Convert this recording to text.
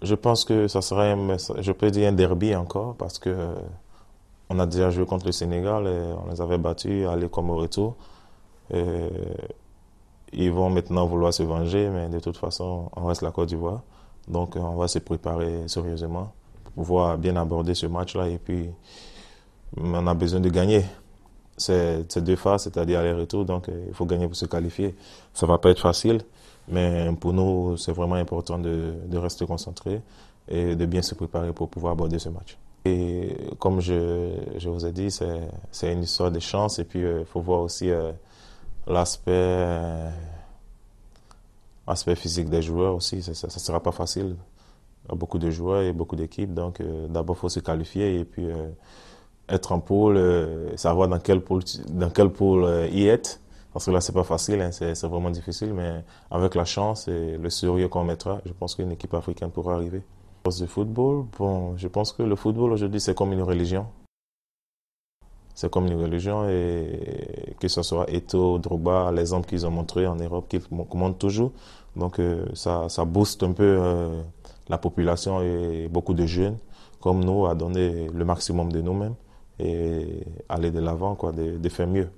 Je pense que ça serait, je peux dire un derby encore, parce que euh, on a déjà joué contre le Sénégal et on les avait battus aller comme au retour. ils vont maintenant vouloir se venger, mais de toute façon, on reste la Côte d'Ivoire. Donc, euh, on va se préparer sérieusement pour pouvoir bien aborder ce match-là. Et puis, on a besoin de gagner ces, deux phases, c'est-à-dire aller-retour. Donc, euh, il faut gagner pour se qualifier. Ça ne va pas être facile. Mais pour nous, c'est vraiment important de, rester concentré et de bien se préparer pour pouvoir aborder ce match. Et comme je, vous ai dit, c'est une histoire de chance et puis il euh, faut voir aussi euh, euh, l'aspect physique des joueurs aussi. Ça ne sera pas facile. Il y a beaucoup de joueurs et beaucoup d'équipes, donc d'abord il faut se qualifier et puis être en pôle, savoir dans quel pôle, dans y parce que là, c'est pas facile, hein, c'est vraiment difficile, mais avec la chance et le sérieux qu'on mettra, je pense qu'une équipe africaine pourra arriver. Poste football, bon, je pense que le football aujourd'hui, c'est comme une religion. C'est comme une religion et que ce soit Eto, Drogba, les hommes qu'ils ont montrés en Europe, qu'ils montrent toujours. Donc euh, ça, booste un peu euh, la population et beaucoup de jeunes comme nous à donner le maximum de nous-mêmes et aller de l'avant, quoi, de faire mieux.